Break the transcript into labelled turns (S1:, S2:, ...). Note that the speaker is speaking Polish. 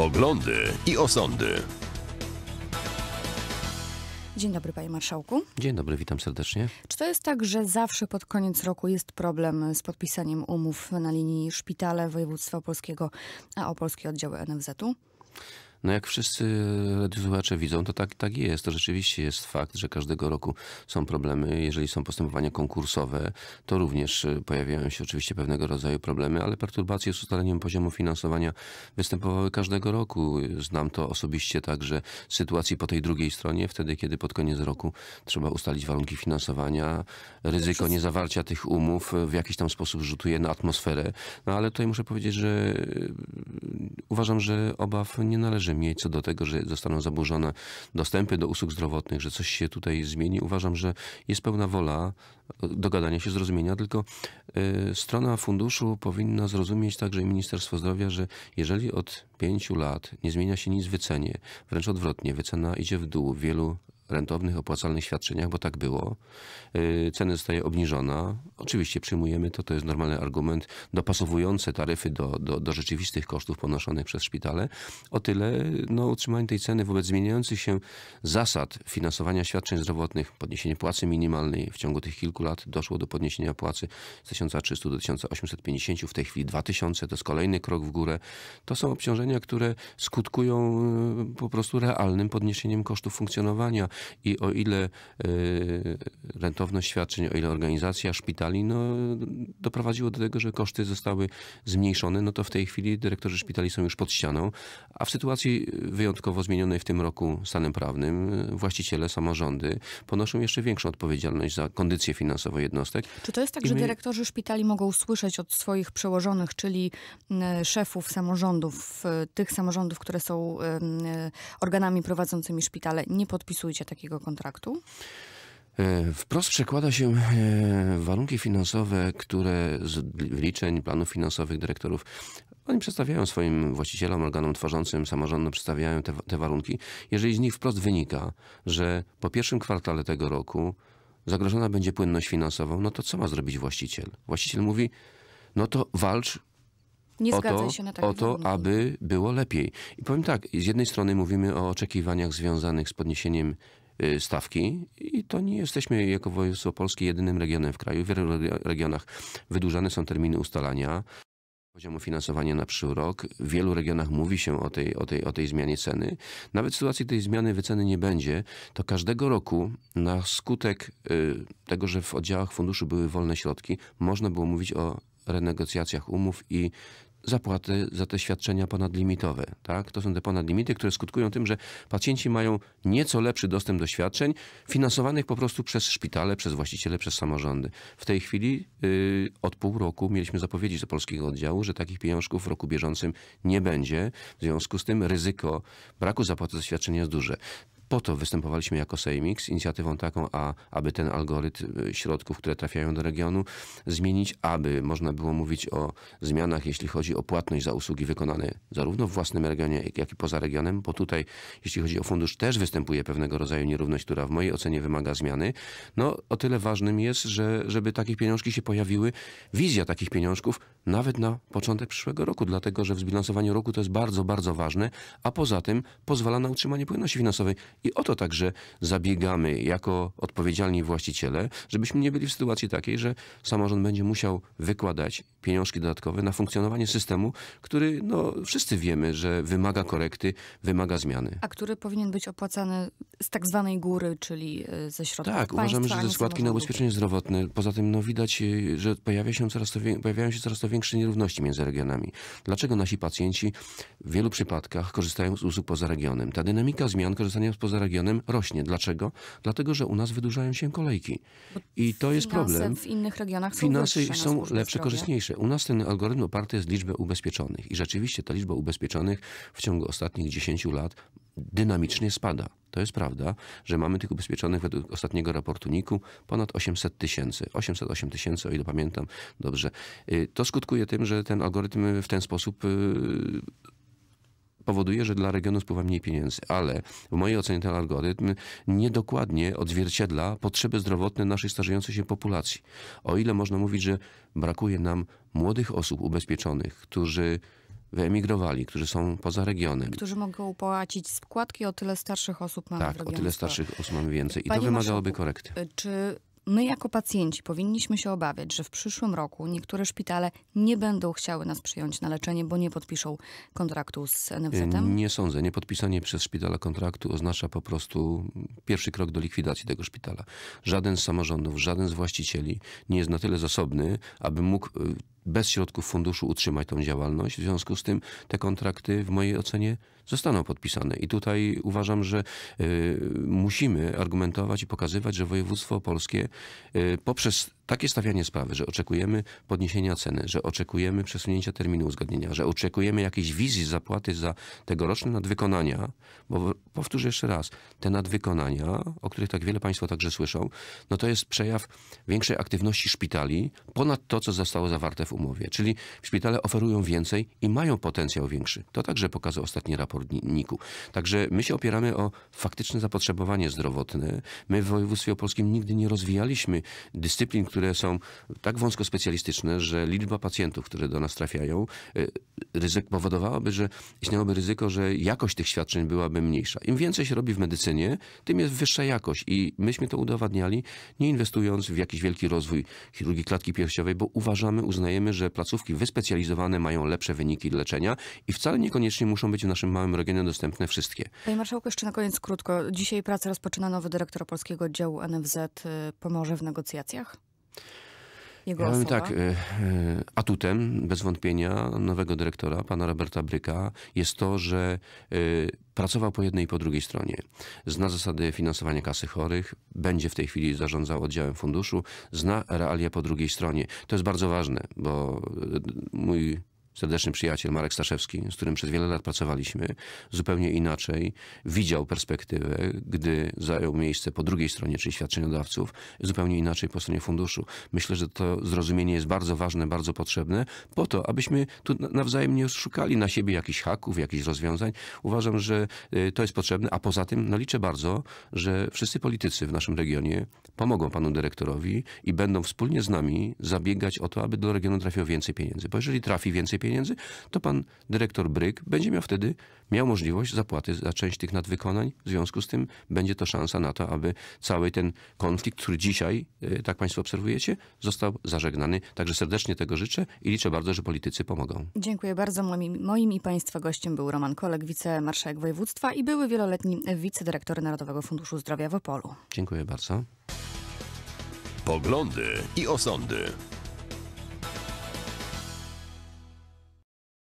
S1: Poglądy i osądy.
S2: Dzień dobry, panie marszałku.
S1: Dzień dobry, witam serdecznie.
S2: Czy to jest tak, że zawsze pod koniec roku jest problem z podpisaniem umów na linii szpitale województwa polskiego, a o polskie oddziały NFZ-u?
S1: No jak wszyscy radiosłuchacze widzą, to tak, tak jest. To rzeczywiście jest fakt, że każdego roku są problemy. Jeżeli są postępowania konkursowe, to również y, pojawiają się oczywiście pewnego rodzaju problemy, ale perturbacje z ustaleniem poziomu finansowania występowały każdego roku. Znam to osobiście także z sytuacji po tej drugiej stronie, wtedy kiedy pod koniec roku trzeba ustalić warunki finansowania, ryzyko niezawarcia tych umów w jakiś tam sposób rzutuje na atmosferę. No ale tutaj muszę powiedzieć, że uważam, że obaw nie należy mieć co do tego, że zostaną zaburzone dostępy do usług zdrowotnych, że coś się tutaj zmieni. Uważam, że jest pełna wola dogadania się, zrozumienia, tylko y, strona funduszu powinna zrozumieć także i Ministerstwo Zdrowia, że jeżeli od pięciu lat nie zmienia się nic w wycenie, wręcz odwrotnie, wycena idzie w dół w wielu rentownych, opłacalnych świadczeniach, bo tak było. Y, Cena zostaje obniżona. Oczywiście przyjmujemy to, to jest normalny argument, dopasowujące taryfy do, do, do rzeczywistych kosztów ponoszonych przez szpitale. O tyle no, utrzymanie tej ceny wobec zmieniających się zasad finansowania świadczeń zdrowotnych, podniesienie płacy minimalnej w ciągu tych kilku lat doszło do podniesienia płacy z 1300 do 1850, w tej chwili 2000, to jest kolejny krok w górę. To są obciążenia, które skutkują y, po prostu realnym podniesieniem kosztów funkcjonowania i o ile e, rentowność świadczeń, o ile organizacja szpitali no, doprowadziło do tego, że koszty zostały zmniejszone, no to w tej chwili dyrektorzy szpitali są już pod ścianą, a w sytuacji wyjątkowo zmienionej w tym roku stanem prawnym właściciele, samorządy ponoszą jeszcze większą odpowiedzialność za kondycję finansową jednostek.
S2: Czy to jest tak, I że my... dyrektorzy szpitali mogą słyszeć od swoich przełożonych, czyli mm, e, szefów samorządów, e, tych samorządów, które są organami prowadzącymi szpitale, nie podpisujcie takiego kontraktu?
S1: E, wprost przekłada się e, warunki finansowe, które z liczeń planów finansowych dyrektorów oni przedstawiają swoim właścicielom, organom tworzącym, samorządom, przedstawiają te, te warunki. Jeżeli z nich wprost wynika, że po pierwszym kwartale tego roku zagrożona będzie płynność finansową, no to co ma zrobić właściciel? Właściciel mówi, no to walcz
S2: nie o to, się na o to
S1: aby było lepiej. I powiem tak, z jednej strony mówimy o oczekiwaniach związanych z podniesieniem Y, stawki i to nie jesteśmy jako województwo polskie jedynym regionem w kraju. W wielu regionach wydłużane są terminy ustalania poziomu finansowania na przyszły rok. W wielu regionach mówi się o tej, o tej, o tej zmianie ceny. Nawet w sytuacji tej zmiany wyceny nie będzie, to każdego roku na skutek y, tego, że w oddziałach funduszu były wolne środki, można było mówić o renegocjacjach umów i zapłaty za te świadczenia ponadlimitowe. Tak? To są te ponadlimity, które skutkują tym, że pacjenci mają nieco lepszy dostęp do świadczeń finansowanych po prostu przez szpitale, przez właściciele, przez samorządy. W tej chwili yy, od pół roku mieliśmy zapowiedzieć do polskiego oddziału, że takich pieniążków w roku bieżącym nie będzie. W związku z tym ryzyko braku zapłaty za świadczenie jest duże po to występowaliśmy jako Sejmik z inicjatywą taką, a, aby ten algorytm y, środków, które trafiają do regionu, zmienić, aby można było mówić o zmianach, jeśli chodzi o płatność za usługi wykonane zarówno w własnym regionie, jak i poza regionem, bo tutaj, jeśli chodzi o fundusz, też występuje pewnego rodzaju nierówność, która w mojej ocenie wymaga zmiany. No, o tyle ważnym jest, że żeby takie pieniążki się pojawiły, wizja takich pieniążków nawet na początek przyszłego roku, dlatego że w zbilansowaniu roku to jest bardzo, bardzo ważne, a poza tym pozwala na utrzymanie płynności finansowej. I o to także zabiegamy jako odpowiedzialni właściciele, żebyśmy nie byli w sytuacji takiej, że samorząd będzie musiał wykładać pieniążki dodatkowe na funkcjonowanie systemu, który no, wszyscy wiemy, że wymaga korekty, wymaga zmiany. A
S2: który powinien być opłacany z tak zwanej góry, czyli e, ze środków Tak, uważamy, że ze składki na
S1: ubezpieczenie zdrowotne. Poza tym no, widać, e, że pojawia się coraz to, pojawiają się coraz to większe nierówności między regionami. Dlaczego nasi pacjenci w wielu przypadkach korzystają z usług poza regionem? Ta dynamika zmian korzystania poza regionem rośnie. Dlaczego? Dlatego, że u nas wydłużają się kolejki. I to jest problem. w
S2: innych regionach są Finanse są lepsze, zdrowie. korzystniejsze.
S1: Znaczy, u nas ten algorytm oparty jest liczbę ubezpieczonych i rzeczywiście ta liczba ubezpieczonych w ciągu ostatnich 10 lat dynamicznie spada. To jest prawda, że mamy tych ubezpieczonych według ostatniego raportu Niku u ponad 800 tysięcy. 808 tysięcy, o ile pamiętam dobrze. Y, to skutkuje tym, że ten algorytm w ten sposób y, powoduje, że dla regionu spływa mniej pieniędzy. Ale w mojej ocenie ten algorytm niedokładnie odzwierciedla potrzeby zdrowotne naszej starzejącej się populacji. O ile można mówić, że brakuje nam młodych osób ubezpieczonych, którzy wyemigrowali, którzy są poza regionem.
S2: Którzy mogą płacić składki, o tyle starszych osób mamy Tak, o tyle
S1: starszych osób mamy więcej. I to wymagałoby korekty.
S2: Y, czy My, jako pacjenci, powinniśmy się obawiać, że w przyszłym roku niektóre szpitale nie będą chciały nas przyjąć na leczenie, bo nie podpiszą kontraktu z NFZ? -em? Nie
S1: sądzę. Niepodpisanie przez szpitala kontraktu oznacza po prostu pierwszy krok do likwidacji tego szpitala. Żaden z samorządów, żaden z właścicieli nie jest na tyle zasobny, aby mógł y, bez środków funduszu utrzymać tą działalność. W związku z tym te kontrakty w mojej ocenie zostaną podpisane. I tutaj uważam, że e, musimy argumentować i pokazywać, że województwo polskie e, poprzez takie stawianie sprawy, że oczekujemy podniesienia ceny, że oczekujemy przesunięcia terminu uzgodnienia, że oczekujemy jakiejś wizji zapłaty za tegoroczne nadwykonania, bo powtórzę jeszcze raz, te nadwykonania, o których tak wiele Państwo także słyszą, no to jest przejaw większej aktywności szpitali ponad to, co zostało zawarte w umowie. Czyli szpitale oferują więcej i mają potencjał większy. To także pokazał ostatni raport NIK-u. Także my się opieramy o faktyczne zapotrzebowanie zdrowotne. My w województwie opolskim nigdy nie rozwijaliśmy dyscyplin, które które są tak wąsko specjalistyczne, że liczba pacjentów, które do nas trafiają, e, ryzyk powodowałaby, że istniałoby ryzyko, że jakość tych świadczeń byłaby mniejsza. Im więcej się robi w medycynie, tym jest wyższa jakość i myśmy to udowadniali, nie inwestując w jakiś wielki rozwój chirurgii klatki piersiowej, bo uważamy, uznajemy, że placówki wyspecjalizowane mają lepsze wyniki leczenia i wcale niekoniecznie muszą być w naszym małym regionie dostępne wszystkie.
S2: Panie Marszałku, jeszcze na koniec krótko. Dzisiaj pracę rozpoczyna nowy dyrektor Polskiego Oddziału NFZ. Y, pomoże w negocjacjach? Jego ja tak, e, e,
S1: atutem bez wątpienia nowego dyrektora, pana Roberta Bryka, jest to, że e, pracował po jednej i po drugiej stronie. Zna zasady finansowania kasy chorych, będzie w tej chwili zarządzał oddziałem funduszu, zna realia po drugiej stronie. To jest bardzo ważne, bo mój serdeczny przyjaciel Marek Staszewski, z którym przez wiele lat pracowaliśmy, zupełnie inaczej widział perspektywę, gdy zajął miejsce po drugiej stronie, czyli świadczeniodawców, zupełnie inaczej po stronie funduszu. Myślę, że to zrozumienie jest bardzo ważne, bardzo potrzebne po to, abyśmy tu nawzajem nie szukali na siebie jakichś haków, jakichś rozwiązań. Uważam, że y, to jest potrzebne, a poza tym no, liczę bardzo, że wszyscy politycy w naszym regionie pomogą panu dyrektorowi i będą wspólnie z nami zabiegać o to, aby do regionu trafiło więcej pieniędzy. Bo jeżeli trafi więcej pieniędzy, to pan dyrektor Bryk będzie miał wtedy miał możliwość zapłaty za część tych nadwykonań. W związku z tym będzie to szansa na to, aby cały ten konflikt, który dzisiaj, e, tak państwo obserwujecie, został zażegnany. Także serdecznie tego życzę i liczę bardzo, że politycy pomogą.
S2: Dziękuję bardzo. Moim, moim i państwa gościem był Roman Kolek, wicemarszałek województwa i były wieloletni wicedyrektor Narodowego Funduszu Zdrowia w Opolu.
S1: Dziękuję bardzo. Poglądy i osądy.